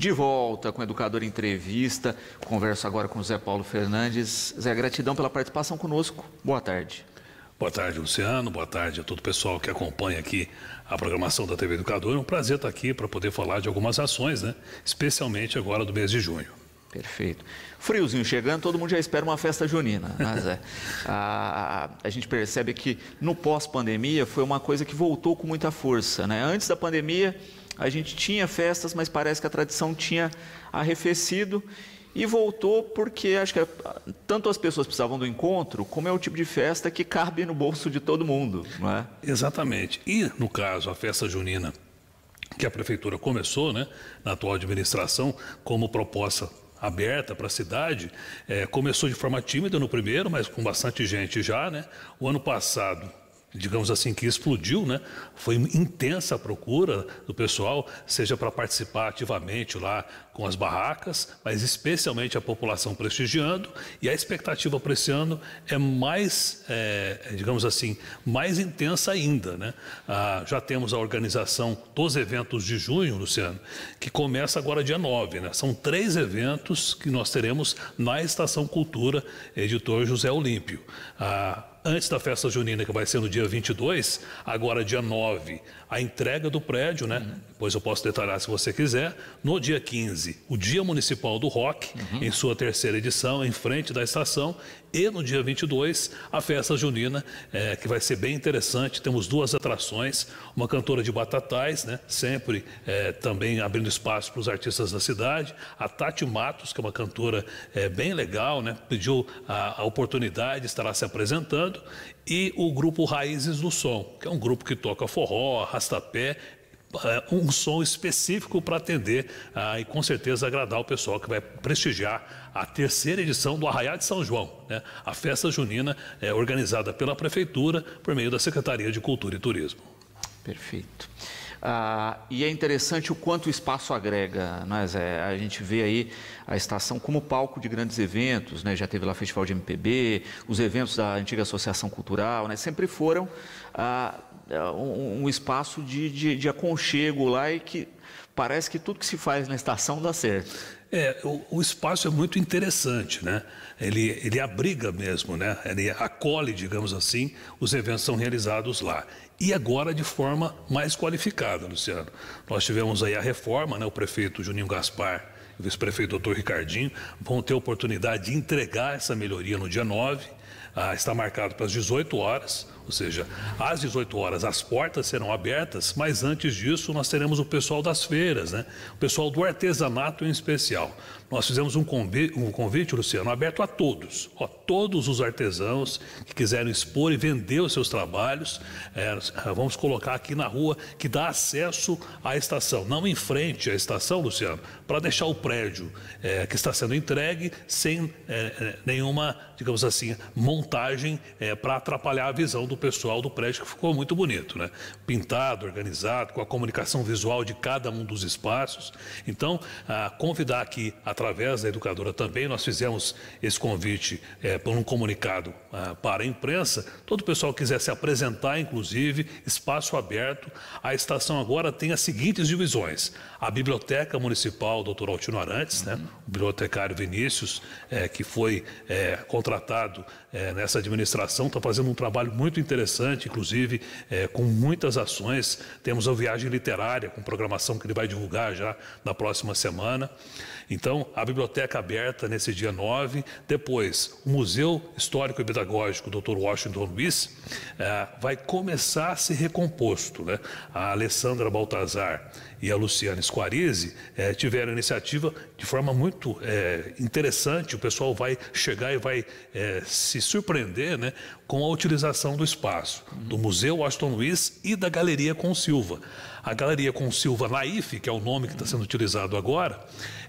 de volta com o Educador Entrevista. Converso agora com o Zé Paulo Fernandes. Zé, gratidão pela participação conosco. Boa tarde. Boa tarde, Luciano. Boa tarde a todo o pessoal que acompanha aqui a programação da TV Educador. É um prazer estar aqui para poder falar de algumas ações, né? Especialmente agora do mês de junho. Perfeito. Friozinho chegando, todo mundo já espera uma festa junina, mas né, é. a, a, a, gente percebe que no pós-pandemia foi uma coisa que voltou com muita força, né? Antes da pandemia, a gente tinha festas, mas parece que a tradição tinha arrefecido e voltou porque acho que tanto as pessoas precisavam do encontro, como é o tipo de festa que cabe no bolso de todo mundo, não é? Exatamente. E, no caso, a festa junina que a prefeitura começou, né, na atual administração, como proposta aberta para a cidade, é, começou de forma tímida no primeiro, mas com bastante gente já, né? O ano passado digamos assim, que explodiu, né? Foi intensa a procura do pessoal, seja para participar ativamente lá com as barracas, mas especialmente a população prestigiando. E a expectativa para esse ano é mais, é, digamos assim, mais intensa ainda, né? Ah, já temos a organização dos eventos de junho, Luciano, que começa agora dia 9, né? São três eventos que nós teremos na Estação Cultura, editor José Olímpio. Ah, antes da festa junina, que vai ser no dia 22, agora dia 9, a entrega do prédio, né? Uhum pois eu posso detalhar se você quiser, no dia 15, o Dia Municipal do Rock, uhum. em sua terceira edição, em frente da estação, e no dia 22, a festa junina, é, que vai ser bem interessante. Temos duas atrações, uma cantora de batatais, né, sempre é, também abrindo espaço para os artistas da cidade, a Tati Matos, que é uma cantora é, bem legal, né, pediu a, a oportunidade, estará se apresentando, e o grupo Raízes do Som, que é um grupo que toca forró, arrastapé, eh, um som específico para atender ah, e com certeza agradar o pessoal que vai prestigiar a terceira edição do Arraiá de São João, né? a festa junina é organizada pela Prefeitura por meio da Secretaria de Cultura e Turismo. Perfeito. Ah, e é interessante o quanto o espaço agrega, não é, Zé? A gente vê aí a estação como palco de grandes eventos, né? Já teve lá Festival de MPB, os eventos da antiga Associação Cultural, né? Sempre foram ah, é, um, um espaço de, de, de, aconchego lá e que parece que tudo que se faz na estação dá certo. É, o, o espaço é muito interessante, né? Ele, ele abriga mesmo, né? Ele acolhe, digamos assim, os eventos são realizados lá. E agora de forma mais qualificada, Luciano. Nós tivemos aí a reforma, né? O prefeito Juninho Gaspar o vice-prefeito doutor Ricardinho vão ter oportunidade de entregar essa melhoria no dia 9. Ah, está marcado para as 18 horas ou seja, às 18 horas as portas serão abertas, mas antes disso nós teremos o pessoal das feiras, né? o pessoal do artesanato em especial. Nós fizemos um convite, um convite Luciano, aberto a todos, a todos os artesãos que quiserem expor e vender os seus trabalhos. É, vamos colocar aqui na rua que dá acesso à estação, não em frente à estação, Luciano, para deixar o prédio é, que está sendo entregue sem é, é nenhuma, digamos assim, montagem é, para atrapalhar a visão do pessoal do prédio, que ficou muito bonito, né? Pintado, organizado, com a comunicação visual de cada um dos espaços. Então, convidar aqui, através da educadora também, nós fizemos esse convite eh, por um comunicado eh, para a imprensa, todo o pessoal quiser se apresentar, inclusive, espaço aberto. A estação agora tem as seguintes divisões: a Biblioteca Municipal doutor Altino Arantes, uhum. né, o bibliotecário Vinícius, é, que foi é, contratado é, nessa administração, está fazendo um trabalho muito interessante, inclusive, com muitas ações. Temos a Viagem Literária, com programação que ele vai divulgar já na próxima semana. Então, a Biblioteca aberta nesse dia 9. Depois, o Museu Histórico e pedagógico Dr. Washington Luiz é, vai começar a ser recomposto. Né? A Alessandra Baltazar e a Luciana Squarize é, tiveram a iniciativa de forma muito é, interessante. O pessoal vai chegar e vai é, se surpreender né, com a utilização do espaço do Museu Washington Luiz e da Galeria com Silva. A galeria com Silva Naif, que é o nome que está sendo utilizado agora,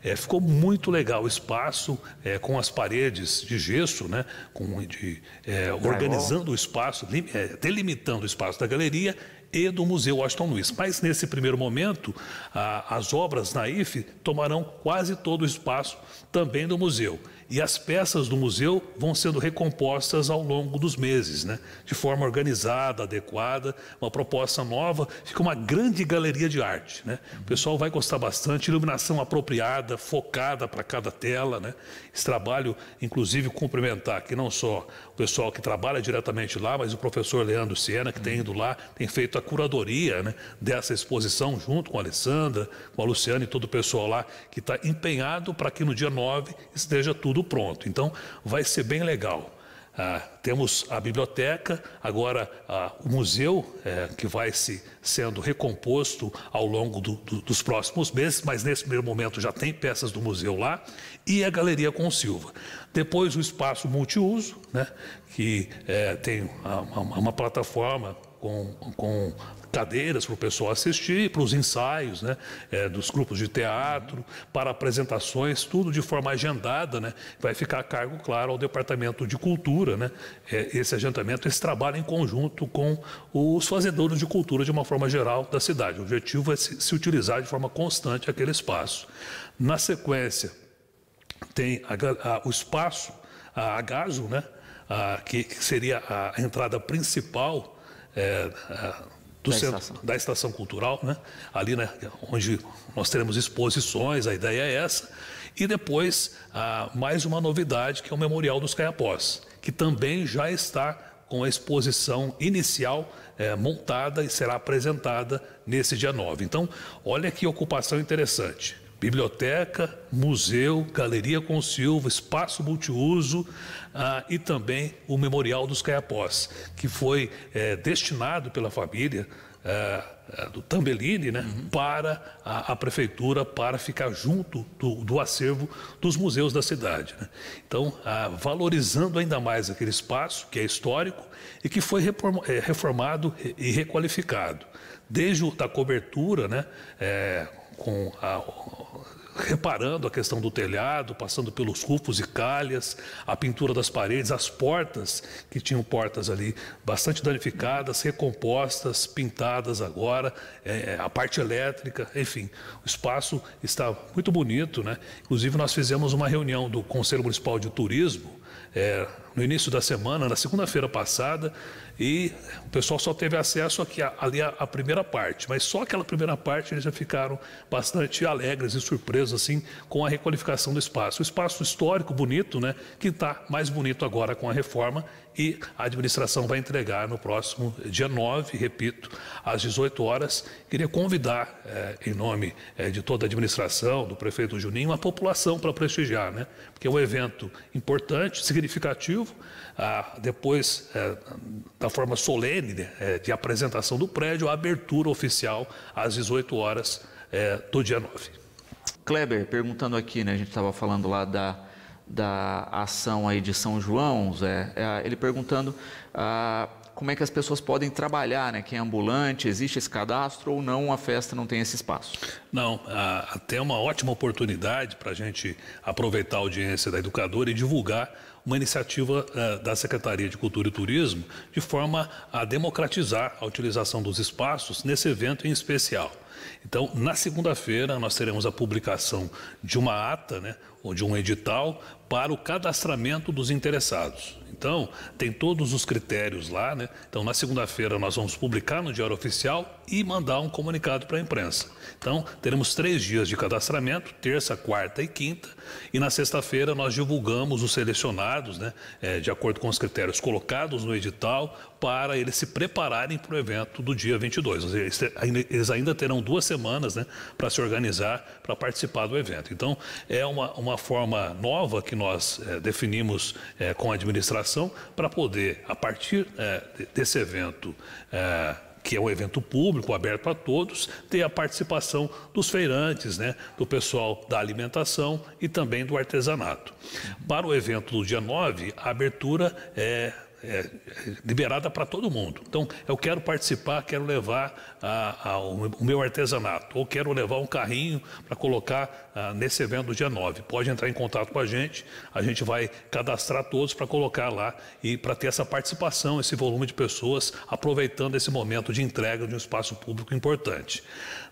é, ficou muito legal o espaço, é, com as paredes de gesso, né, com, de, é, organizando o espaço, é, delimitando o espaço da galeria e do Museu Washington Luiz. Mas nesse primeiro momento, a, as obras Naif tomarão quase todo o espaço também do museu. E as peças do museu vão sendo recompostas ao longo dos meses, né? de forma organizada, adequada, uma proposta nova. Fica uma grande galeria de arte. Né? O pessoal vai gostar bastante, iluminação apropriada, focada para cada tela. Né? Esse trabalho, inclusive, cumprimentar aqui não só o pessoal que trabalha diretamente lá, mas o professor Leandro Siena, que tem ido lá, tem feito a curadoria né, dessa exposição junto com a Alessandra, com a Luciana e todo o pessoal lá que está empenhado para que no dia 9 esteja tudo tudo pronto. Então, vai ser bem legal. Ah, temos a biblioteca, agora ah, o museu, eh, que vai se sendo recomposto ao longo do, do, dos próximos meses, mas nesse primeiro momento já tem peças do museu lá, e a Galeria com Silva. Depois o espaço multiuso, né, que eh, tem uma, uma plataforma com, com cadeiras para o pessoal assistir, para os ensaios né, é, dos grupos de teatro, para apresentações, tudo de forma agendada. Né, vai ficar a cargo, claro, ao Departamento de Cultura né, é, esse agendamento, esse trabalho em conjunto com os fazedores de cultura de uma forma geral da cidade. O objetivo é se, se utilizar de forma constante aquele espaço. Na sequência, tem a, a, o espaço, a, né, a GASO, né, que, que seria a entrada principal. É, do da, centro, estação. da Estação Cultural, né? ali né, onde nós teremos exposições, a ideia é essa. E depois, ah, mais uma novidade, que é o Memorial dos Caiapós, que também já está com a exposição inicial eh, montada e será apresentada nesse dia 9. Então, olha que ocupação interessante biblioteca, museu, galeria com Silva, espaço multiuso ah, e também o Memorial dos Caiapós, que foi eh, destinado pela família eh, eh, do Tambelini né, uhum. para a, a, prefeitura, para ficar junto do, do acervo dos museus da cidade. Né? Então, ah, valorizando ainda mais aquele espaço que é histórico e que foi reformado e requalificado. Desde a cobertura, né, com a, reparando a questão do telhado, passando pelos rufos e calhas, a pintura das paredes, as portas, que tinham portas ali bastante danificadas, recompostas, pintadas agora, é, é a parte elétrica, enfim, o espaço está muito bonito, né? Inclusive, nós fizemos uma reunião do Conselho Municipal de Turismo. É, no início da semana, na segunda-feira passada, e o pessoal só teve acesso aqui, ali à primeira parte, mas só aquela primeira parte eles já ficaram bastante alegres e surpresos assim com a requalificação do espaço. O espaço histórico bonito, né, que está mais bonito agora com a reforma e a administração vai entregar no próximo dia 9, repito, às 18 horas. Queria convidar, eh, em nome eh, de toda a administração, do prefeito Juninho, a população para prestigiar, né, porque é um evento importante, significativo, ah, depois, eh, da forma solene né, eh, de apresentação do prédio, a abertura oficial às 18 horas eh, do dia 9. Kleber, perguntando aqui, né, a gente estava falando lá da, da ação aí de São João, Zé, ele perguntando ah, como é que as pessoas podem trabalhar, né? Quem é ambulante, existe esse cadastro ou não? A festa não tem esse espaço? Não, ah, até é uma ótima oportunidade para a gente aproveitar a audiência da educadora e divulgar uma iniciativa uh, da Secretaria de Cultura e Turismo de forma a democratizar a utilização dos espaços nesse evento em especial. Então, na segunda-feira, nós teremos a publicação de uma ata, né, ou de um edital, para o cadastramento dos interessados. Então, tem todos os critérios lá, né? Então, na segunda-feira, nós vamos publicar no Diário Oficial e mandar um comunicado para a imprensa. Então, teremos três dias de cadastramento, terça, quarta e quinta. E na sexta-feira, nós divulgamos os selecionados, né? É, de acordo com os critérios colocados no edital, para eles se prepararem para o evento do dia 22. Eles ainda terão duas semanas, né? Para se organizar, para participar do evento. Então, é uma, uma forma nova que nós nós é, definimos é, com a administração para poder, a partir é, desse evento, que é um evento público, aberto a todos, ter a participação dos feirantes, né, do pessoal da alimentação e também do artesanato. Para o evento do dia 9, a abertura é é, liberada para todo mundo. Então, eu quero participar, quero levar a, a, o meu artesanato, ou quero levar um carrinho para colocar a, ah, nesse evento do dia 9. Pode entrar em contato com a gente, a gente vai cadastrar todos para colocar lá e para ter essa participação, esse volume de pessoas aproveitando esse momento de entrega de um espaço público importante.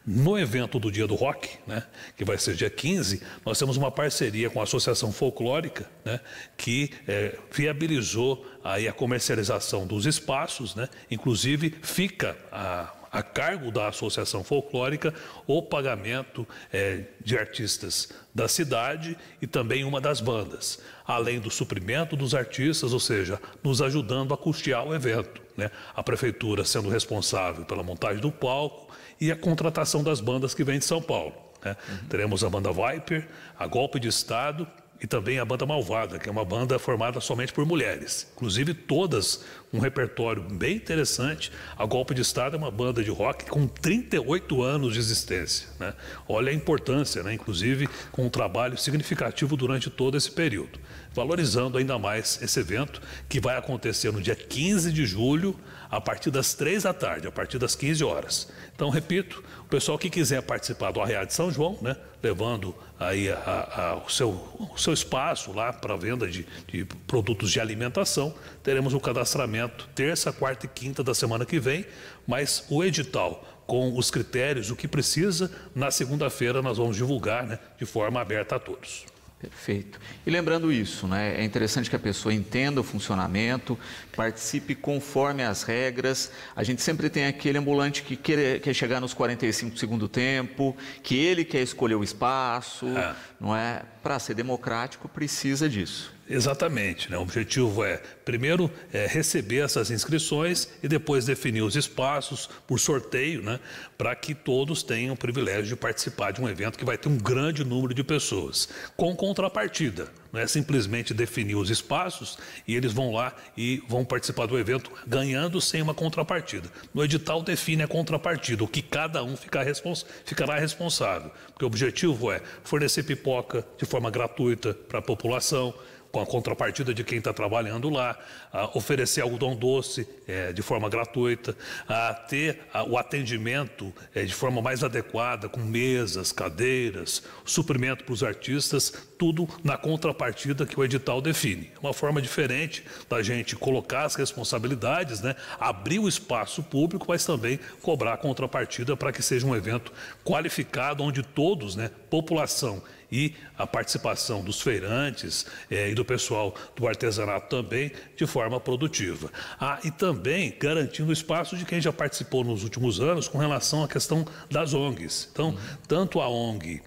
No evento do Dia do Rock, né, que vai ser dia 15, nós temos uma parceria com a Associação Folclórica, né, que é, viabilizou aí a comercialização dos espaços, né, inclusive fica a a cargo da Associação Folclórica o pagamento é, de artistas da cidade e também uma das bandas, além do suprimento dos artistas, ou seja, nos ajudando a custear o evento. Né? A prefeitura sendo responsável pela montagem do palco, e a contratação das bandas que vêm de São Paulo. Né? Uhum. Teremos a banda Viper, a Golpe de Estado e também a banda Malvada, que é uma banda formada somente por mulheres. Inclusive todas um repertório bem interessante. A Golpe de Estado é uma banda de rock com 38 anos de existência. Né? Olha a importância, né? inclusive com um trabalho significativo durante todo esse período. Valorizando ainda mais esse evento que vai acontecer no dia 15 de julho a partir das 3 da tarde, a partir das 15 horas. Então, repito, o pessoal que quiser participar do Arrear de São João, né, levando aí a, a, o, seu, o seu espaço lá para venda de, de produtos de alimentação, teremos o um cadastramento terça, quarta e quinta da semana que vem, mas o edital com os critérios, o que precisa, na segunda-feira nós vamos divulgar né, de forma aberta a todos. Perfeito. E lembrando isso, né, é interessante que a pessoa entenda o funcionamento, participe conforme as regras. A gente sempre tem aquele ambulante que quer, quer chegar nos 45 do segundo tempo, que ele quer escolher o espaço, é. não é? Para ser democrático precisa disso. Exatamente. Né? O objetivo é, primeiro, é receber essas inscrições e depois definir os espaços por sorteio, né? para que todos tenham o privilégio de participar de um evento que vai ter um grande número de pessoas, com contrapartida. Não é simplesmente definir os espaços e eles vão lá e vão participar do evento ganhando sem uma contrapartida. No edital define a contrapartida, o que cada um ficar respons ficará responsável. Porque o objetivo é fornecer pipoca de forma gratuita para a população, com a contrapartida de quem está trabalhando lá, a oferecer algodão doce é, de forma gratuita, a ter a, o atendimento é, de forma mais adequada, com mesas, cadeiras, suprimento para os artistas, tudo na contrapartida que o edital define. É uma forma diferente da gente colocar as responsabilidades, né, abrir o espaço público, mas também cobrar a contrapartida para que seja um evento qualificado, onde todos, né, população e a participação dos feirantes eh, e do pessoal do artesanato também de forma produtiva. Ah, e também garantindo o espaço de quem já participou nos últimos anos com relação à questão das ONGs. Então, uhum. tanto a ONG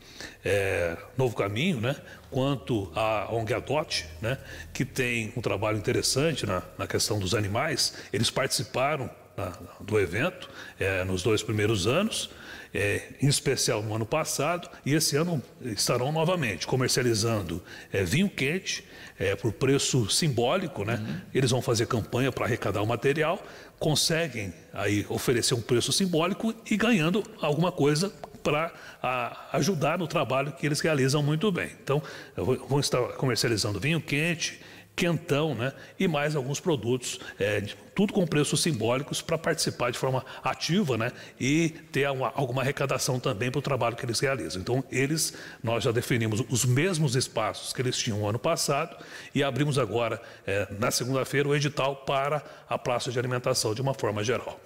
eh, Novo Caminho, né, quanto a ONG Adote, né, que tem um trabalho interessante na, na questão dos animais, eles participaram ah, do evento eh, nos dois primeiros anos é, em especial no ano passado, e esse ano estarão novamente comercializando é, vinho quente é, por preço simbólico, né? Uhum. Eles vão fazer campanha para arrecadar o material, conseguem aí oferecer um preço simbólico e ganhando alguma coisa para ajudar no trabalho que eles realizam muito bem. Então, vão estar comercializando vinho quente quentão, né? E mais alguns produtos, é, tudo com preços simbólicos para participar de forma ativa, né? E ter uma, alguma arrecadação também para o trabalho que eles realizam. Então, eles, nós já definimos os mesmos espaços que eles tinham ano passado e abrimos agora, é, na segunda-feira, o edital para a praça de alimentação de uma forma geral.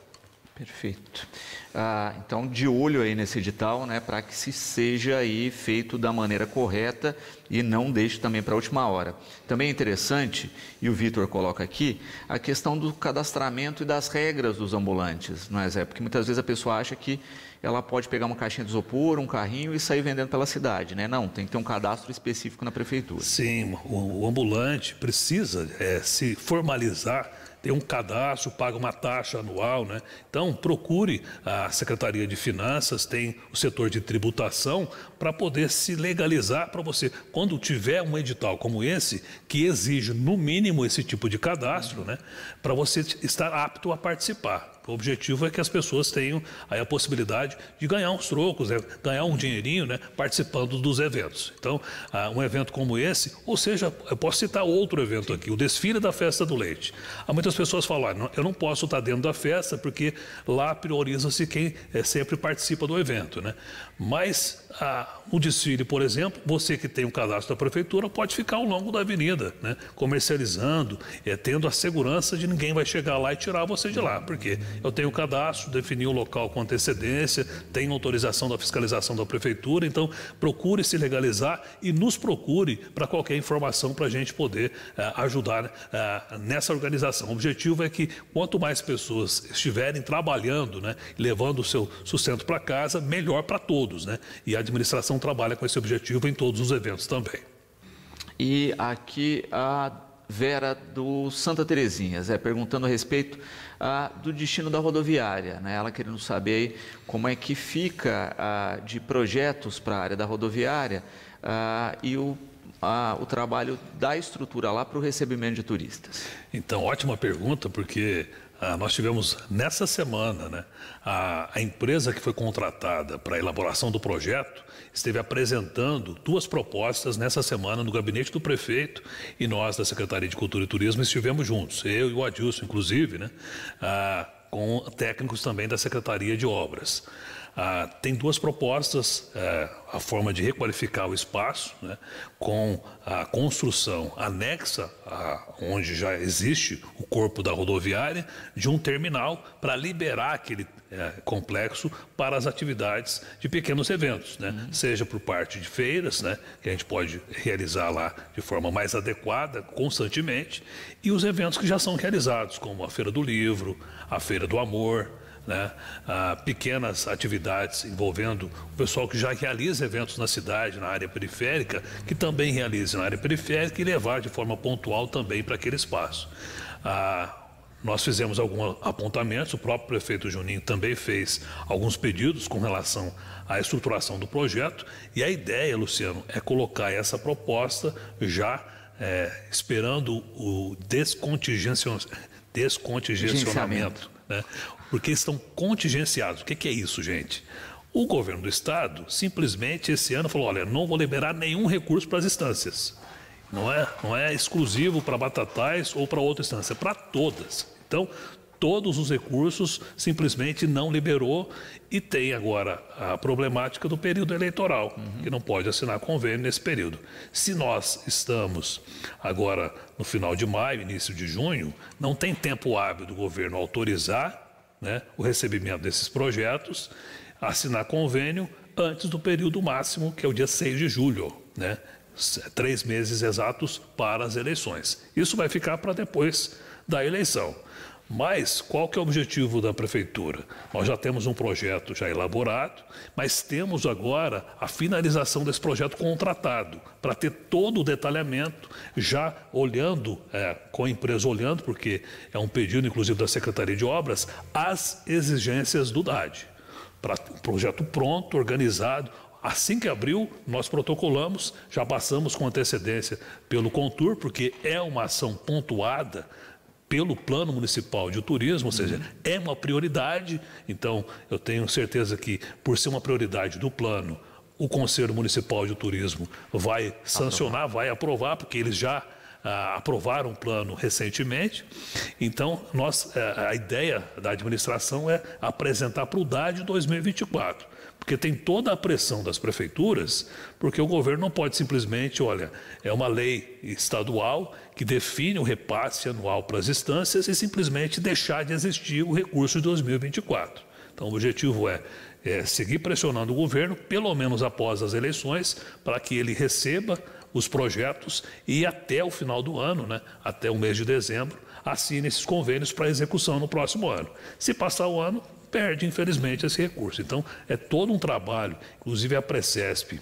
Perfeito. Ah, então, de olho aí nesse edital, né, para que se seja aí feito da maneira correta e não deixe também para a última hora. Também é interessante, e o Vitor coloca aqui, a questão do cadastramento e das regras dos ambulantes, não é, Zé? Porque muitas vezes a pessoa acha que ela pode pegar uma caixinha de isopor, um carrinho e sair vendendo pela cidade, né? Não, tem que ter um cadastro específico na prefeitura. Sim, o, ambulante precisa é, se formalizar tem um cadastro, paga uma taxa anual, né? Então, procure a Secretaria de Finanças, tem o setor de tributação para poder se legalizar para você. Quando tiver um edital como esse, que exige no mínimo esse tipo de cadastro, né? Para você estar apto a participar. O objetivo é que as pessoas tenham aí a possibilidade de ganhar uns trocos, né? ganhar um dinheirinho né? participando dos eventos. Então, ah, um evento como esse, ou seja, eu posso citar outro evento aqui, o desfile da festa do leite. Há muitas pessoas falam, ah, eu não posso estar dentro da festa porque lá prioriza-se quem eh, sempre participa do evento. Né? Mas a, ah, o desfile, por exemplo, você que tem um cadastro da prefeitura pode ficar ao longo da avenida, né, comercializando, é, tendo a segurança de ninguém vai chegar lá e tirar você de lá, porque eu tenho o cadastro, defini o local com antecedência, tenho autorização da fiscalização da prefeitura, então procure se legalizar e nos procure para qualquer informação para a gente poder é, ajudar é, nessa organização. O objetivo é que quanto mais pessoas estiverem trabalhando, né, levando o seu sustento para casa, melhor para todos, né? E a administração trabalha com esse objetivo em todos os eventos também. E aqui a Vera do Santa Terezinha, Zé, perguntando a respeito ah, do destino da rodoviária. Né? Ela querendo saber como é que fica ah, de projetos para a área da rodoviária ah, e o ah, o trabalho da estrutura lá para o recebimento de turistas? Então, ótima pergunta, porque ah, nós tivemos nessa semana, né, a, a empresa que foi contratada para a elaboração do projeto esteve apresentando duas propostas nessa semana no gabinete do prefeito e nós da Secretaria de Cultura e Turismo estivemos juntos, eu e o Adilson, inclusive, né, ah, com técnicos também da Secretaria de Obras. Ah, tem duas propostas: ah, a forma de requalificar o espaço, né, com a construção anexa, a, onde já existe o corpo da rodoviária, de um terminal para liberar aquele é, complexo para as atividades de pequenos eventos, né, uhum. seja por parte de feiras, né, que a gente pode realizar lá de forma mais adequada, constantemente, e os eventos que já são realizados, como a Feira do Livro, a Feira do Amor né, pequenas atividades envolvendo o pessoal que já realiza eventos na cidade, na área periférica, que também realize na área periférica e levar de forma pontual também para aquele espaço. Ah, nós fizemos alguns apontamentos, o próprio prefeito Juninho também fez alguns pedidos com relação à estruturação do projeto. E a ideia, Luciano, é colocar essa proposta já é, esperando o descontingenciamento, descontingenciamento né? porque estão contingenciados. O que, que é isso, gente? O governo do estado simplesmente esse ano falou: olha, não vou liberar nenhum recurso para as instâncias. Não é, não é exclusivo para batatais ou para outra instância, é para todas. Então, todos os recursos simplesmente não liberou e tem agora a problemática do período eleitoral, uhum. que não pode assinar convênio nesse período. Se nós estamos agora no final de maio, início de junho, não tem tempo hábil do governo autorizar né, o recebimento desses projetos, assinar convênio antes do período máximo, que é o dia 6 de julho, né, três meses exatos para as eleições. Isso vai ficar para depois da eleição. Mas qual que é o objetivo da prefeitura? Nós já temos um projeto já elaborado, mas temos agora a finalização desse projeto contratado, para ter todo o detalhamento, já olhando, é, com a empresa olhando, porque é um pedido inclusive da Secretaria de Obras, as exigências do DAD. Para um projeto pronto, organizado, Assim que abriu, nós protocolamos, já passamos com antecedência pelo Contur, porque é uma ação pontuada pelo Plano Municipal de Turismo, ou uhum. seja, uhum. é uma prioridade. Então, eu tenho certeza que, por ser uma prioridade do plano, o Conselho Municipal de Turismo vai aprovar. sancionar, vai aprovar, porque eles já ah, aprovaram um plano recentemente. Então, nós, eh, a ideia da administração é apresentar para o DAD 2024. Porque tem toda a pressão das prefeituras, porque o governo não pode simplesmente, olha, é uma lei estadual que define o repasse anual para as instâncias e simplesmente deixar de existir o recurso de 2024. Então, o objetivo é, é seguir pressionando o governo, pelo menos após as eleições, para que ele receba os projetos e até o final do ano, né, até o mês de dezembro, assine esses convênios para execução no próximo ano. Se passar o ano, perde, infelizmente, esse recurso. Então, é todo um trabalho, inclusive a Precesp,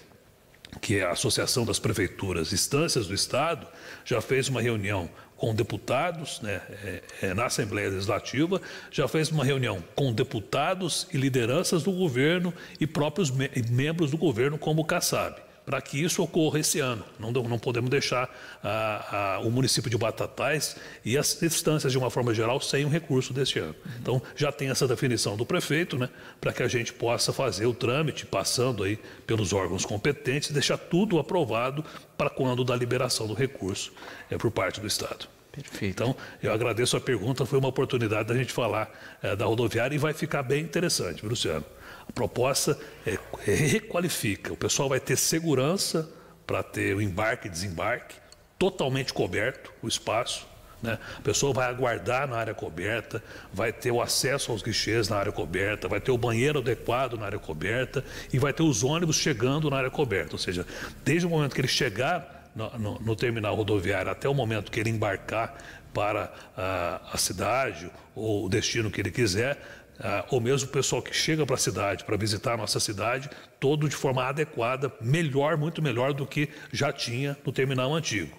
que é a Associação das Prefeituras Instâncias do Estado, já fez uma reunião com deputados né, é, é, na Assembleia Legislativa, já fez uma reunião com deputados e lideranças do governo e próprios me membros do governo, como o Kassab para que isso ocorra esse ano. Não, não podemos deixar a, ah, a, ah, o município de Batatais e as distâncias de uma forma geral, sem o um recurso deste ano. Então, já tem essa definição do prefeito, né, para que a gente possa fazer o trâmite, passando aí pelos órgãos competentes, deixar tudo aprovado para quando da liberação do recurso é, por parte do Estado. Perfeito. Então, eu agradeço a pergunta, foi uma oportunidade da gente falar é, da rodoviária e vai ficar bem interessante, Luciano. A proposta é, é requalifica. O pessoal vai ter segurança para ter o embarque e desembarque, totalmente coberto o espaço. Né? A pessoa vai aguardar na área coberta, vai ter o acesso aos guichês na área coberta, vai ter o banheiro adequado na área coberta e vai ter os ônibus chegando na área coberta. Ou seja, desde o momento que ele chegar no, no, no terminal rodoviário até o momento que ele embarcar para a, a cidade ou o destino que ele quiser, ah, ou mesmo o pessoal que chega para a cidade, para visitar a nossa cidade, todo de forma adequada, melhor, muito melhor do que já tinha no terminal antigo.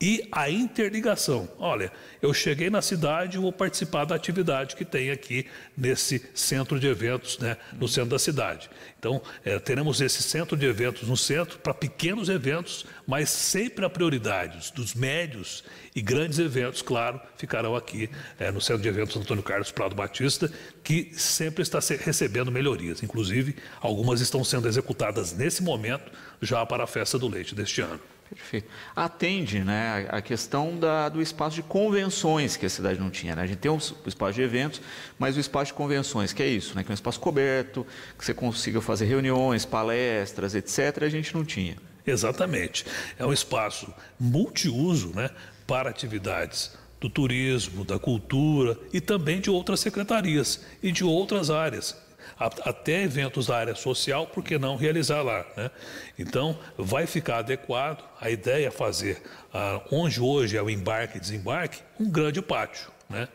E a interligação. Olha, eu cheguei na cidade e vou participar da atividade que tem aqui nesse centro de eventos, né, no centro da cidade. Então, é, teremos esse centro de eventos no centro para pequenos eventos, mas sempre a prioridade dos médios e grandes eventos, claro, ficarão aqui é, no centro de eventos Antônio Carlos Prado Batista, que sempre está recebendo melhorias. Inclusive, algumas estão sendo sendo executadas nesse momento, já para a festa do leite deste ano. Perfeito. Atende né, a questão da, do espaço de convenções que a cidade não tinha. Né? A gente tem o espaço de eventos, mas o espaço de convenções, que é isso, né, que é um espaço coberto, que você consiga fazer reuniões, palestras, etc., a gente não tinha. Exatamente. É um espaço multiuso né, para atividades do turismo, da cultura e também de outras secretarias e de outras áreas até eventos da área social, por que não realizar lá? Né? Então, vai ficar adequado, a ideia é fazer, ah, onde hoje é o embarque e desembarque, um grande pátio. Né?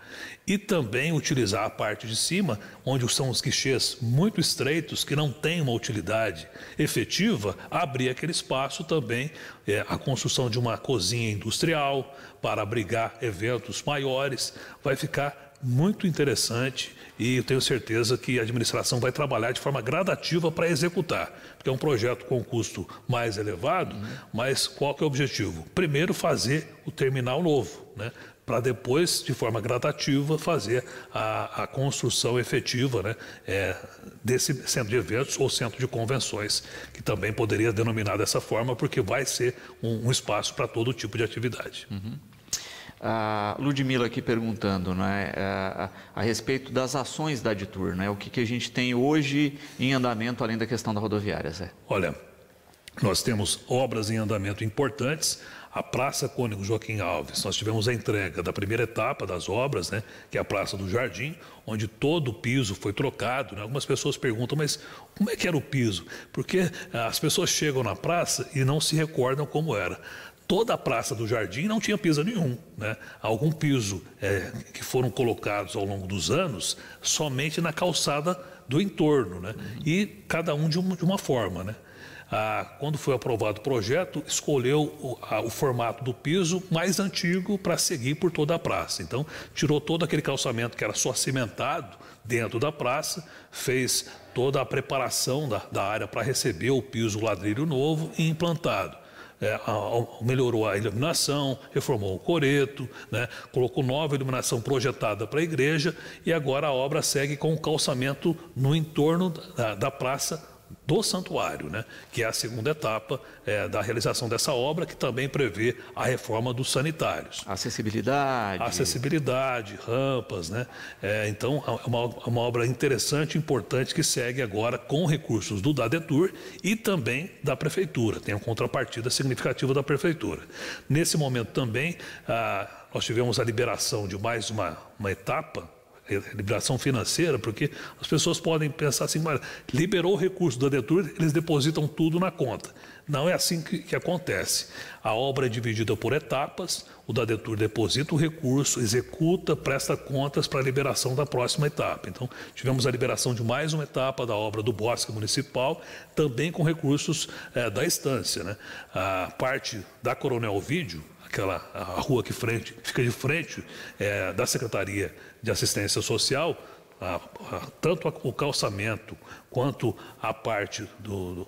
E também utilizar a parte de cima, onde são os guichês muito estreitos, que não têm uma utilidade efetiva, abrir aquele espaço também, é, a construção de uma cozinha industrial para abrigar eventos maiores, vai ficar muito interessante e eu tenho certeza que a administração vai trabalhar de forma gradativa para executar, porque é um projeto com custo mais elevado, uhum. mas qual que é o objetivo? Primeiro fazer o terminal novo, né? para depois, de forma gradativa, fazer a, a construção efetiva né, é, desse centro de eventos ou centro de convenções, que também poderia denominar dessa forma, porque vai ser um, um espaço para todo tipo de atividade. Uhum. A Ludmila aqui perguntando né, a, a, respeito das ações da Ditur, né, o que, que a gente tem hoje em andamento além da questão da rodoviária, Zé? Olha, nós temos obras em andamento importantes. A Praça Cônigo Joaquim Alves, nós tivemos a entrega da primeira etapa das obras, né, que é a Praça do Jardim, onde todo o piso foi trocado. Né? Algumas pessoas perguntam, mas como é que era o piso? Porque ah, as pessoas chegam na praça e não se recordam como era toda a Praça do Jardim não tinha piso nenhum. Né? Algum piso é, que foram colocados ao longo dos anos somente na calçada do entorno, né? e cada um de uma, de uma forma. Né? Ah, quando foi aprovado o projeto, escolheu o, a, o formato do piso mais antigo para seguir por toda a praça. Então, tirou todo aquele calçamento que era só cimentado dentro da praça, fez toda a preparação da, da área para receber o piso ladrilho novo e implantado é, melhorou a iluminação, reformou o coreto, né, colocou nova iluminação projetada para a igreja e agora a obra segue com o calçamento no entorno da, da praça do santuário, né, que é a segunda etapa é, da realização dessa obra, que também prevê a reforma dos sanitários. Acessibilidade. Acessibilidade, rampas, né? É, então, é uma, é uma, obra interessante, importante, que segue agora com recursos do DADETUR e também da Prefeitura. Tem uma contrapartida significativa da Prefeitura. Nesse momento também, ah, nós tivemos a liberação de mais uma, uma etapa liberação financeira, porque as pessoas podem pensar assim, mas liberou o recurso da Detur, eles depositam tudo na conta. Não é assim que, que acontece. A obra é dividida por etapas, o da Detur deposita o recurso, executa, presta contas para a liberação da próxima etapa. Então, tivemos a liberação de mais uma etapa da obra do Bosque Municipal, também com recursos é, da estância Né? A parte da Coronel Vídeo, aquela a rua que frente, fica de frente é, da Secretaria de assistência social, a, a, tanto a, o calçamento quanto a parte do, do,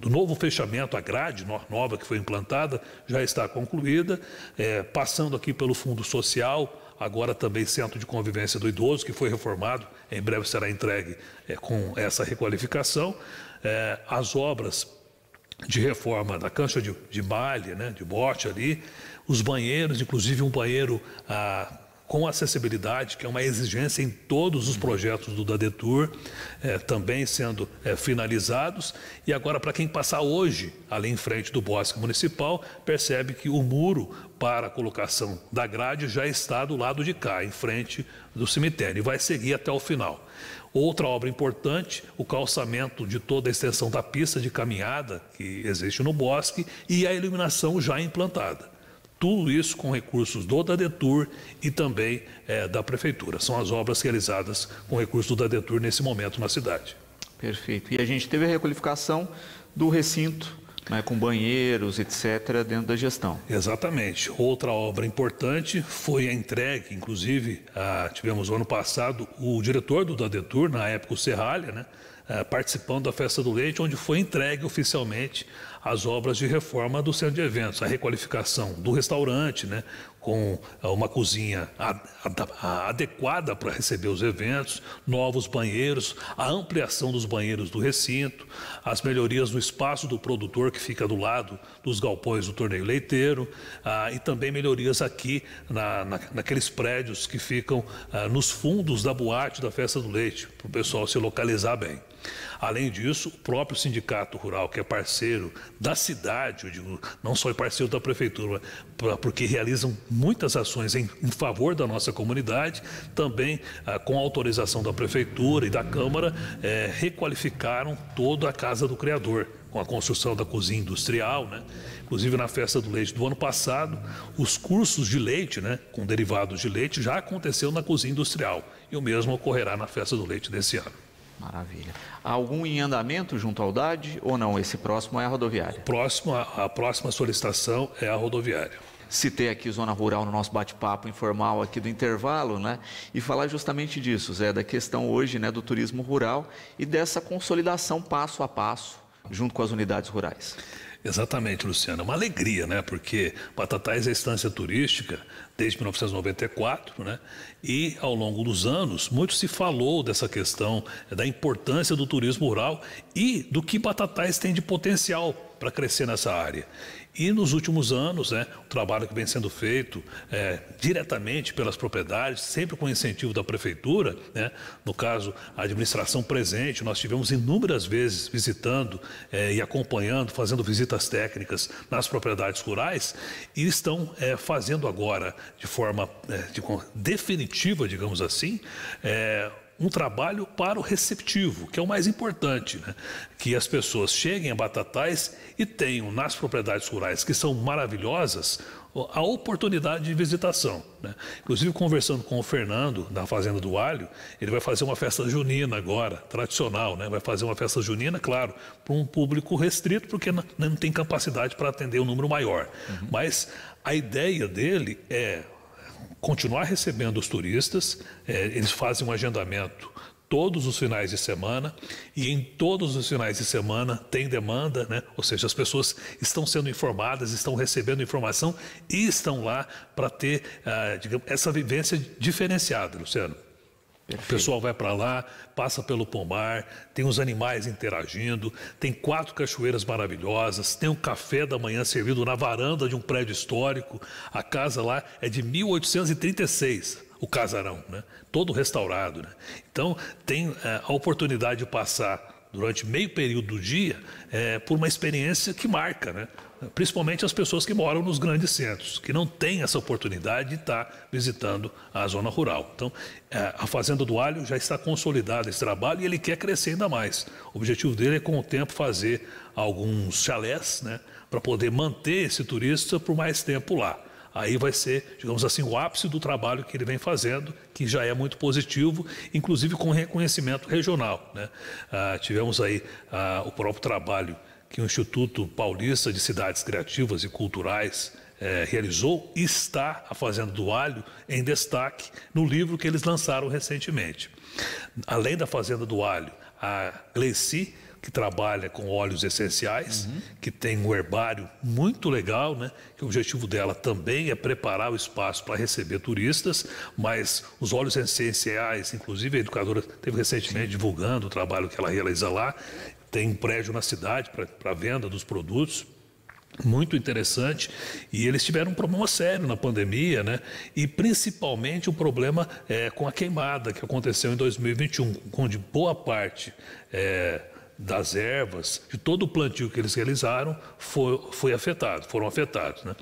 do, novo fechamento, a grade nova que foi implantada, já está concluída, é, passando aqui pelo Fundo Social, agora também Centro de Convivência do Idoso, que foi reformado, em breve será entregue é, com essa requalificação. É, as obras de reforma da cancha de, de malha, né, de bote ali, os banheiros, inclusive um banheiro ah, com acessibilidade, que é uma exigência em todos os projetos do Dadetur, é, também sendo é, finalizados. E agora, para quem passar hoje ali em frente do Bosque Municipal, percebe que o muro para a colocação da grade já está do lado de cá, em frente do cemitério, e vai seguir até o final. Outra obra importante, o calçamento de toda a extensão da pista de caminhada que existe no bosque e a iluminação já implantada. Tudo isso com recursos do Dadetur e também é, da Prefeitura. São as obras realizadas com recursos do Dadetur nesse momento na cidade. Perfeito. E a gente teve a requalificação do recinto né, com banheiros, etc., dentro da gestão. Exatamente. Outra obra importante foi a entrega, inclusive, a, tivemos ano passado o diretor do Dadetur, na época o Serralha, né, eh, participando da Festa do Leite, onde foi entregue oficialmente as obras de reforma do centro de eventos, a requalificação do restaurante, né, com eh, uma cozinha adequada para receber os eventos, novos banheiros, a ampliação dos banheiros do recinto, as melhorias no espaço do produtor que fica do lado dos galpões do torneio leiteiro ah, e também melhorias aqui na, na, naqueles prédios que ficam ah, nos fundos da boate da festa do leite, para o pessoal se localizar bem. Além disso, o próprio sindicato rural, que é parceiro da cidade, digo, não só é parceiro da prefeitura, porque realizam muitas ações em, em favor da nossa comunidade, também ah, com autorização da Prefeitura e da Câmara, eh, requalificaram toda a Casa do Criador com a construção da cozinha industrial, né? Inclusive na festa do leite do ano passado, os cursos de leite, né, com derivados de leite, já aconteceu na cozinha industrial e o mesmo ocorrerá na festa do leite desse ano. Maravilha. algum em andamento junto ao DAD ou não? Esse próximo é a rodoviária? próximo, a, a próxima solicitação é a rodoviária citei aqui Zona Rural no nosso bate-papo informal aqui do intervalo, né? E falar justamente disso, Zé, da questão hoje né, do turismo rural e dessa consolidação passo a passo junto com as unidades rurais. Exatamente, Luciana. É uma alegria, né? Porque Batatais é estância turística desde 1994, né? E ao longo dos anos, muito se falou dessa questão da importância do turismo rural e do que Batatais tem de potencial para crescer nessa área. E nos últimos anos, né, o trabalho que vem sendo feito é, diretamente pelas propriedades, sempre com incentivo da prefeitura, né, no caso, a administração presente, nós tivemos inúmeras vezes visitando é, e acompanhando, fazendo visitas técnicas nas propriedades rurais, e estão é, fazendo agora, de forma é, de, definitiva, digamos assim, é, um trabalho para o receptivo, que é o mais importante, né? que as pessoas cheguem a Batatais e tenham nas propriedades rurais, que são maravilhosas, a oportunidade de visitação. Né? Inclusive, conversando com o Fernando, da Fazenda do Alho, ele vai fazer uma festa junina agora, tradicional, né? vai fazer uma festa junina, claro, para um público restrito, porque não tem capacidade para atender um número maior. Uhum. Mas a ideia dele é continuar recebendo os turistas, é, eles fazem um agendamento todos os finais de semana e em todos os finais de semana tem demanda, né? Ou seja, as pessoas estão sendo informadas, estão recebendo informação e estão lá para ter, ah, digamos, essa vivência diferenciada, Luciano. Perfeito. O pessoal vai para lá, passa pelo pomar, tem os animais interagindo, tem quatro cachoeiras maravilhosas, tem um café da manhã servido na varanda de um prédio histórico. A casa lá é de 1836, o casarão, né? todo restaurado. Né? Então, tem é, a oportunidade de passar durante meio período do dia é, por uma experiência que marca, né? principalmente as pessoas que moram nos grandes centros, que não têm essa oportunidade de estar visitando a zona rural. Então, é, a Fazenda do Alho já está consolidada esse trabalho e ele quer crescer ainda mais. O objetivo dele é, com o tempo, fazer alguns chalés né, para poder manter esse turista por mais tempo lá aí vai ser, digamos assim, o ápice do trabalho que ele vem fazendo, que já é muito positivo, inclusive com reconhecimento regional. Né? Ah, tivemos aí ah, o próprio trabalho que o Instituto Paulista de Cidades Criativas e Culturais eh, realizou e está a Fazenda do Alho em destaque no livro que eles lançaram recentemente. Além da Fazenda do Alho, a Gleci que trabalha com óleos essenciais, uhum. que tem um herbário muito legal, né? Que o objetivo dela também é preparar o espaço para receber turistas, mas os óleos essenciais, inclusive a educadora teve recentemente Sim. divulgando o trabalho que ela realiza lá, tem um prédio na cidade para venda dos produtos muito interessante e eles tiveram um problema sério na pandemia, né? E principalmente o problema é, com a queimada que aconteceu em 2021, onde boa parte é, das ervas, de todo o plantio que eles realizaram, foi, foi afetado, foram afetados. Né?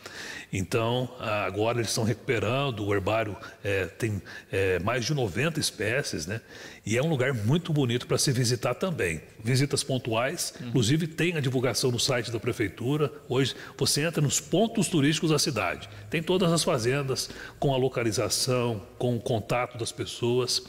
Então, agora eles estão recuperando, o herbário é, tem é, mais de 90 espécies, né? e é um lugar muito bonito para se visitar também. Visitas pontuais, uhum. inclusive tem a divulgação no site da prefeitura. Hoje você entra nos pontos turísticos da cidade, tem todas as fazendas com a localização, com o contato das pessoas.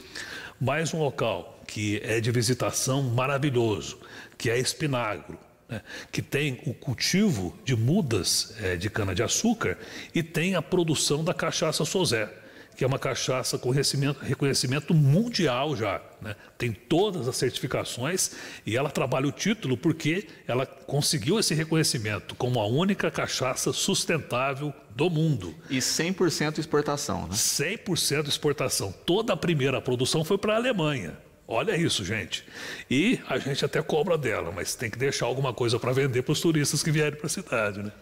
Mais um local que é de visitação maravilhoso, que é espinagro, né? que tem o cultivo de mudas é, de cana-de-açúcar e tem a produção da cachaça Sozé, que é uma cachaça com reconhecimento, reconhecimento mundial já. Né? Tem todas as certificações e ela trabalha o título porque ela conseguiu esse reconhecimento como a única cachaça sustentável do mundo. E 100% exportação, né? 100% exportação. Toda a primeira produção foi para a Alemanha. Olha isso, gente. E a gente até cobra dela, mas tem que deixar alguma coisa para vender para os turistas que vierem para a cidade. Né?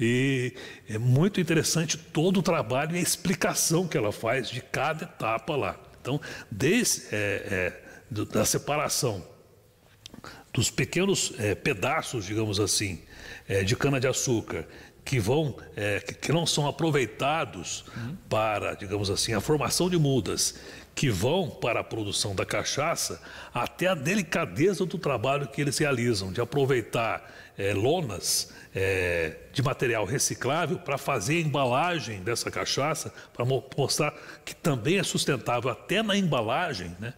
E é muito interessante todo o trabalho e a explicação que ela faz de cada etapa lá. Então, desde é, é, da separação dos pequenos é, pedaços, digamos assim, é, de cana-de-açúcar que vão, é, que não são aproveitados para, digamos assim, a formação de mudas, que vão para a produção da cachaça, até a delicadeza do trabalho que eles realizam, de aproveitar é, lonas é, de material reciclável para fazer a embalagem dessa cachaça, para mostrar que também é sustentável até na embalagem, né?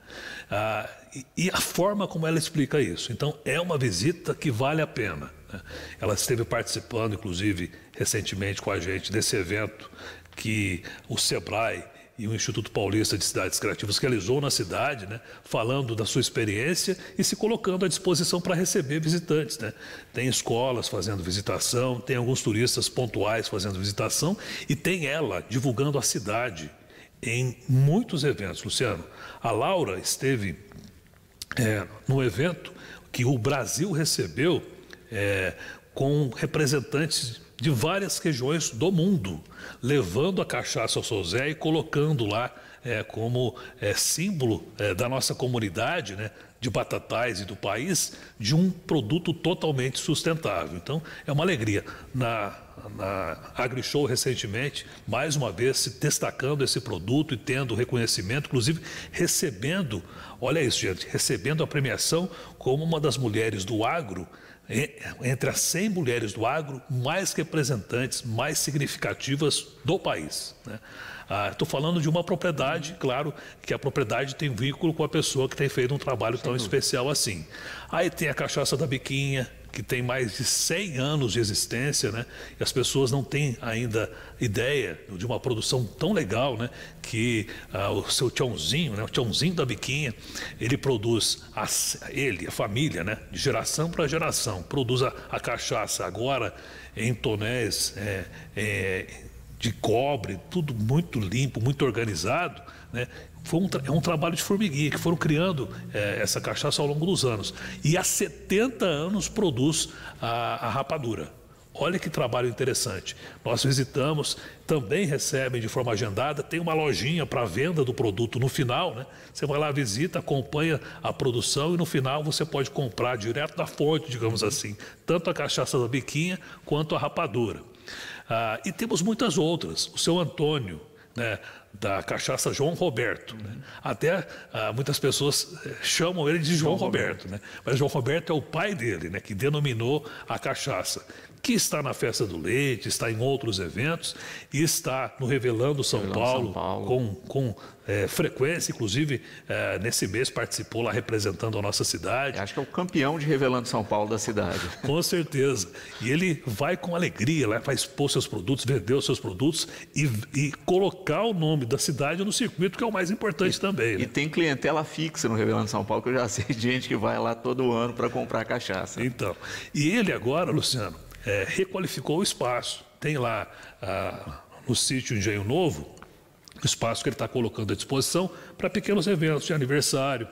Ah, e, e a forma como ela explica isso. Então, é uma visita que vale a pena. Né? Ela esteve participando, inclusive, recentemente com a gente desse evento que o SEBRAE e o Instituto Paulista de Cidades Criativas realizou na cidade, né, falando da sua experiência e se colocando à disposição para receber visitantes. Né. Tem escolas fazendo visitação, tem alguns turistas pontuais fazendo visitação e tem ela divulgando a cidade em muitos eventos. Luciano, a Laura esteve é, no evento que o Brasil recebeu é, com representantes de várias regiões do mundo, levando a cachaça ao São e colocando lá é, como é, símbolo é, da nossa comunidade, né, de batatais e do país, de um produto totalmente sustentável. Então, é uma alegria. Na na AgriShow recentemente, mais uma vez se destacando esse produto e tendo reconhecimento, inclusive recebendo, olha isso, gente, recebendo a premiação como uma das mulheres do agro, entre as 100 mulheres do agro mais representantes, mais significativas do país. Né? Estou ah, falando de uma propriedade, claro, que a propriedade tem vínculo com a pessoa que tem feito um trabalho Sem tão dúvida. especial assim. Aí tem a cachaça da biquinha, que tem mais de 100 anos de existência, né? E as pessoas não têm ainda ideia de uma produção tão legal, né? Que ah, o seu tchãozinho, né? O tchãozinho da biquinha, ele produz, a, ele, a família, né? De geração para geração, produz a, a, cachaça agora em tonéis é, é, de cobre, tudo muito limpo, muito organizado, né? foi um, é um trabalho de formiguinha, que foram criando é, essa cachaça ao longo dos anos. E há 70 anos produz a, a rapadura. Olha que trabalho interessante. Nós visitamos, também recebem de forma agendada, tem uma lojinha para venda do produto no final, né? Você vai lá, visita, acompanha a produção e no final você pode comprar direto da fonte, digamos assim, tanto a cachaça da biquinha quanto a rapadura. Ah, e temos muitas outras. O seu Antônio, né? da cachaça João Roberto. Né? Até ah, muitas pessoas eh, chamam ele de João, Roberto, né? mas João Roberto é o pai dele, né? que denominou a cachaça, que está na Festa do Leite, está em outros eventos e está no Revelando São, Revelando Paulo, São Paulo, com, com é, frequência, inclusive é, nesse mês participou lá representando a nossa cidade. Acho que é o campeão de Revelando São Paulo da cidade. com certeza. E ele vai com alegria lá para expor seus produtos, vender os seus produtos e, e colocar o nome nome da cidade no circuito, que é o mais importante e, também. Né? E tem clientela fixa no Revelando São Paulo, que eu já sei de gente que vai lá todo ano para comprar cachaça. Então, e ele agora, Luciano, é, requalificou o espaço. Tem lá ah, no sítio Engenho Novo, o espaço que ele está colocando à disposição para pequenos eventos de aniversário,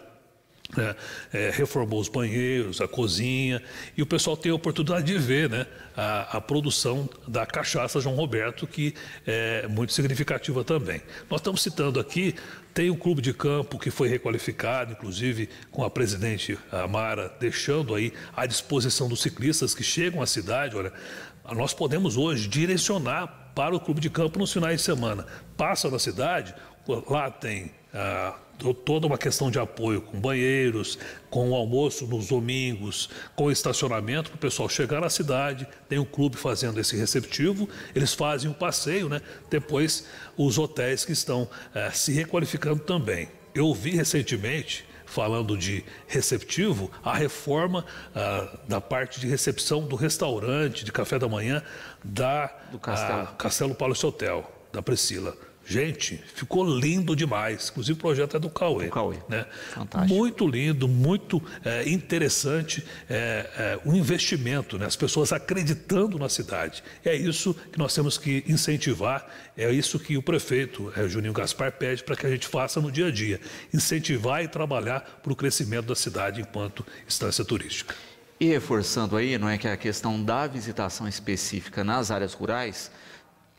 é, é, reformou os banheiros, a cozinha, e o pessoal tem a oportunidade de ver né, a, a produção da cachaça João Roberto, que é muito significativa também. Nós estamos citando aqui, tem o clube de campo que foi requalificado, inclusive com a presidente Amara deixando aí à disposição dos ciclistas que chegam à cidade, olha, nós podemos hoje direcionar para o clube de campo nos finais de semana. Passa na cidade, lá tem ah, toda uma questão de apoio com banheiros, com almoço nos domingos, com estacionamento para o pessoal chegar na cidade. Tem um clube fazendo esse receptivo, eles fazem o um passeio, né? Depois os hotéis que estão é, se requalificando também. Eu vi recentemente falando de receptivo, a reforma ah, da parte de recepção do restaurante, de café da manhã, da do Castelo, Paulo ah, Castelo Palace Hotel, da Priscila. Gente, ficou lindo demais. Inclusive o projeto é do Cauê. Do Cauê. Né? Fantástico. Muito lindo, muito é, interessante é, é, o investimento, né? as pessoas acreditando na cidade. É isso que nós temos que incentivar, é isso que o prefeito é, Juninho Gaspar pede para que a gente faça no dia a dia. Incentivar e trabalhar para o crescimento da cidade enquanto instância turística. E reforçando aí, não é que é a questão da visitação específica nas áreas rurais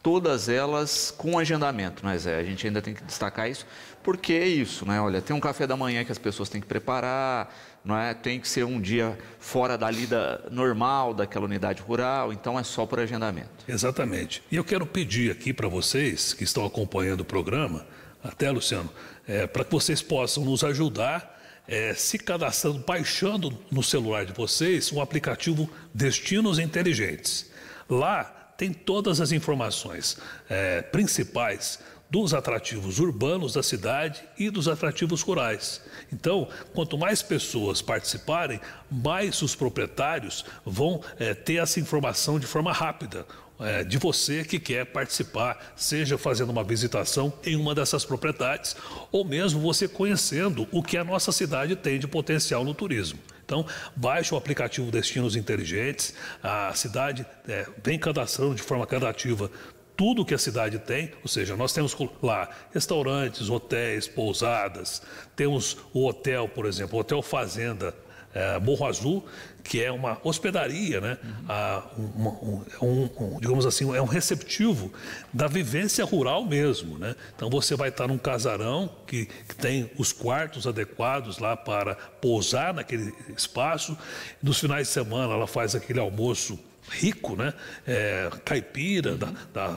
todas elas com agendamento, mas é né, A gente ainda tem que destacar isso, porque é isso, né? Olha, tem um café da manhã que as pessoas têm que preparar, não é? Tem que ser um dia fora da lida normal daquela unidade rural, então é só por agendamento. Exatamente. E eu quero pedir aqui para vocês que estão acompanhando o programa, até Luciano, é, para que vocês possam nos ajudar. É, se cadastrando, baixando no celular de vocês um aplicativo Destinos Inteligentes. Lá tem todas as informações é, principais dos atrativos urbanos da cidade e dos atrativos rurais. Então, quanto mais pessoas participarem, mais os proprietários vão é, ter essa informação de forma rápida. É, de você que quer participar, seja fazendo uma visitação em uma dessas propriedades, ou mesmo você conhecendo o que a nossa cidade tem de potencial no turismo. Então, baixe o aplicativo Destinos Inteligentes, a cidade é, vem cadastrando de forma cadativa tudo que a cidade tem, ou seja, nós temos lá restaurantes, hotéis, pousadas, temos o hotel, por exemplo, o Hotel Fazenda, é, Morro Azul, que é uma hospedaria, né? Uhum. Ah, A, um, é um, um, digamos assim, é um receptivo da vivência rural mesmo. Né? Então você vai estar num casarão que, que tem os quartos adequados lá para pousar naquele espaço. Nos finais de semana ela faz aquele almoço rico, né? É, caipira, da, da,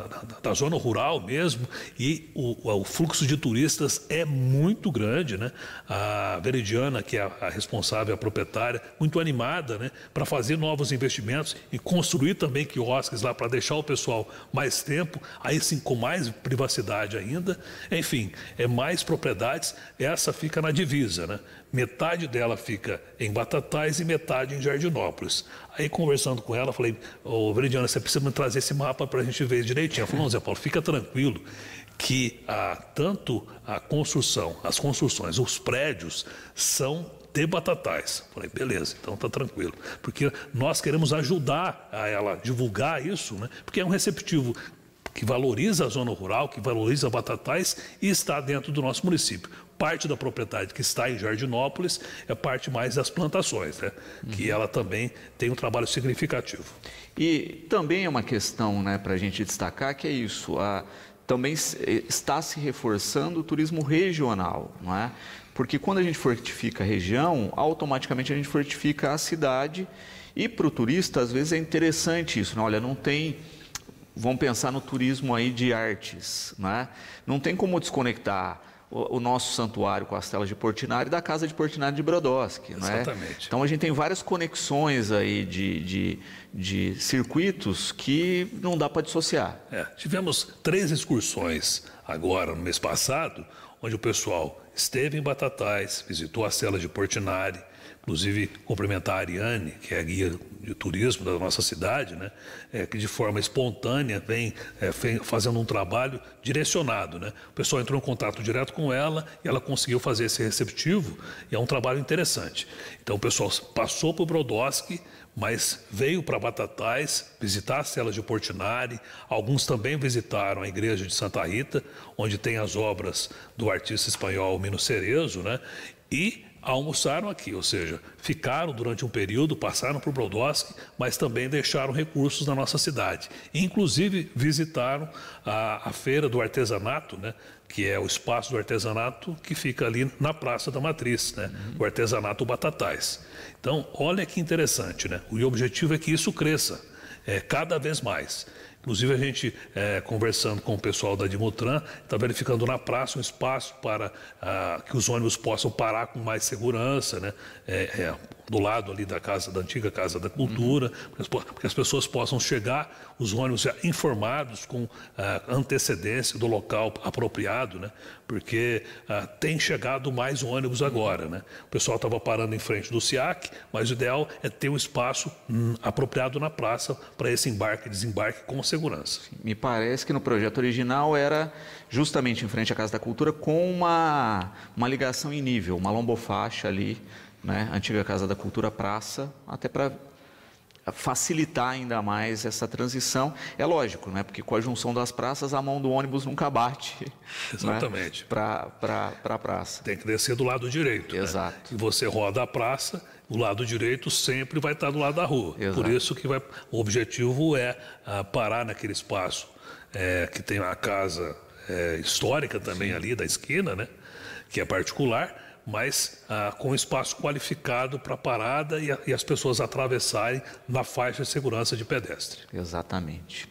da, zona rural mesmo, e o, o, fluxo de turistas é muito grande, né? A Veridiana, que é a, a responsável, a proprietária, muito animada, né? Para fazer novos investimentos e construir também quiosques lá para deixar o pessoal mais tempo, aí sim com mais privacidade ainda. Enfim, é mais propriedades, essa fica na divisa, né? Metade dela fica em Batatais e metade em Jardinópolis. Aí, conversando com ela, falei: Ô, oh, Veridiana, você precisa me trazer esse mapa para a gente ver direitinho. Ela falou: Não, Zé Paulo, fica tranquilo que a, ah, tanto a construção, as construções, os prédios são de Batatais. Falei, beleza, então tá tranquilo. Porque nós queremos ajudar a ela divulgar isso, né? Porque é um receptivo que valoriza a zona rural, que valoriza Batatais e está dentro do nosso município parte da propriedade que está em Jardinópolis é parte mais das plantações, né? Uhum. que ela também tem um trabalho significativo. E também é uma questão né, para a gente destacar que é isso, a, também eh, está se reforçando o turismo regional, não é? Porque quando a gente fortifica a região, automaticamente a gente fortifica a cidade e para o turista, às vezes, é interessante isso, né? olha, não tem vamos pensar no turismo aí de artes, é? Não tem como desconectar o, o, nosso santuário com as telas de Portinari da casa de Portinari de Brodowski. Não é? Exatamente. É? Então a gente tem várias conexões aí de, de, de circuitos que não dá para dissociar. É, tivemos três excursões agora, no mês passado, onde o pessoal esteve em Batatais, visitou as telas de Portinari, Inclusive, cumprimentar a Ariane, que é a guia de turismo da nossa cidade, né? É, que de forma espontânea vem é, fazendo um trabalho direcionado. Né? O pessoal entrou em contato direto com ela e ela conseguiu fazer esse receptivo e é um trabalho interessante. Então, o pessoal passou o Brodowski, mas veio para Batatais visitar as celas de Portinari. Alguns também visitaram a igreja de Santa Rita, onde tem as obras do artista espanhol Mino Cerezo, né? E almoçaram aqui, ou seja, ficaram durante um período, passaram para o Brodowski, mas também deixaram recursos na nossa cidade. Inclusive visitaram a, a feira do artesanato, né, que é o espaço do artesanato que fica ali na Praça da Matriz, né, uhum. o artesanato Batatais. Então, olha que interessante, né? O objetivo é que isso cresça é, cada vez mais. Inclusive, a gente, é, conversando com o pessoal da Dimutran, está verificando na praça um espaço para ah, que os ônibus possam parar com mais segurança, né? É, é, do lado ali da casa, da antiga Casa da Cultura, uhum. para que as pessoas possam chegar, os ônibus já informados com ah, antecedência do local apropriado, né? Porque ah, tem chegado mais ônibus agora, né? O pessoal estava parando em frente do SIAC, mas o ideal é ter um espaço hum, apropriado na praça para esse embarque e desembarque com segurança. Me parece que no projeto original era justamente em frente à Casa da Cultura com uma, uma ligação em nível, uma lombofaixa ali né, antiga Casa da Cultura Praça, até para facilitar ainda mais essa transição. É lógico, né? Porque com a junção das praças, a mão do ônibus nunca bate. Né, Exatamente. Né? Para pra, pra praça. Tem que descer do lado direito. Né? Exato. Né? E você roda a praça, o lado direito sempre vai estar do lado da rua. Exato. Por isso que vai, o objetivo é ah, parar naquele espaço é, que tem a casa é, histórica também Sim. ali da esquina, né? Que é particular mas ah, com espaço qualificado para parada e, a, e as pessoas atravessarem na faixa de segurança de pedestre. Exatamente.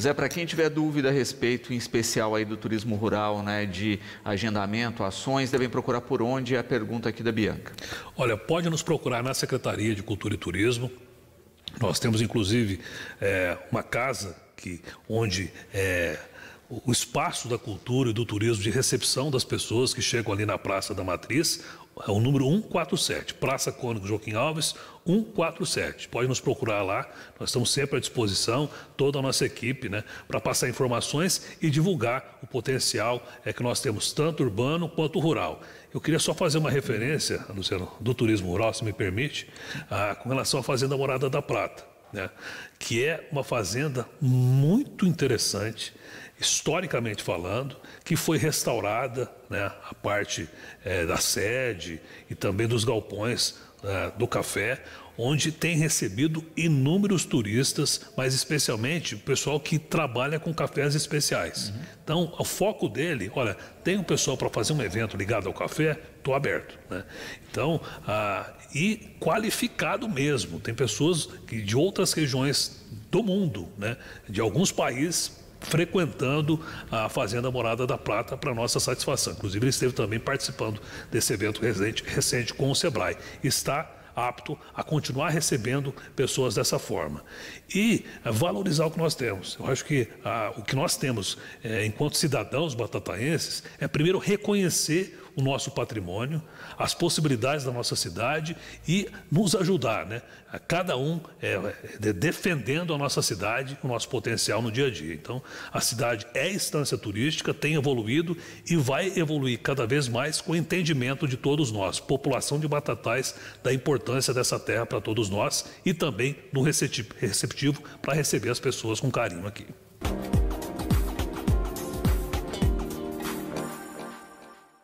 Zé, para quem tiver dúvida a respeito, em especial aí do turismo rural, né, de agendamento, ações, devem procurar por onde? É a pergunta aqui da Bianca. Olha, pode nos procurar na Secretaria de Cultura e Turismo. Nós temos, inclusive, é, uma casa que, onde é, o espaço da cultura e do turismo de recepção das pessoas que chegam ali na Praça da Matriz, é o número 147, Praça Cônico Joaquim Alves, 147. Pode nos procurar lá, nós estamos sempre à disposição, toda a nossa equipe, né, para passar informações e divulgar o potencial é que nós temos, tanto urbano quanto rural. Eu queria só fazer uma referência, Luciano, do turismo rural, se me permite, a, ah, com relação à Fazenda Morada da Prata, né, que é uma fazenda muito interessante historicamente falando, que foi restaurada né, a parte é, da sede e também dos galpões é, do café, onde tem recebido inúmeros turistas, mas especialmente o pessoal que trabalha com cafés especiais. Uhum. Então, o foco dele, olha, tem um pessoal para fazer um evento ligado ao café, estou aberto. Né? Então, ah, e qualificado mesmo. Tem pessoas que de outras regiões do mundo, né, de alguns países, frequentando a Fazenda Morada da Prata para nossa satisfação. Inclusive, ele esteve também participando desse evento recente, recente com o Sebrae. Está apto a continuar recebendo pessoas dessa forma. E eh, valorizar o que nós temos. Eu acho que ah, o que nós temos é, enquanto cidadãos batataenses é primeiro reconhecer o nosso patrimônio, as possibilidades da nossa cidade e nos ajudar, né? A cada um é, é, defendendo a nossa cidade, o nosso potencial no dia a dia. Então, a cidade é instância turística, tem evoluído e vai evoluir cada vez mais com o entendimento de todos nós, população de Batatais, da importância dessa terra para todos nós e também do receptivo para receber as pessoas com carinho aqui.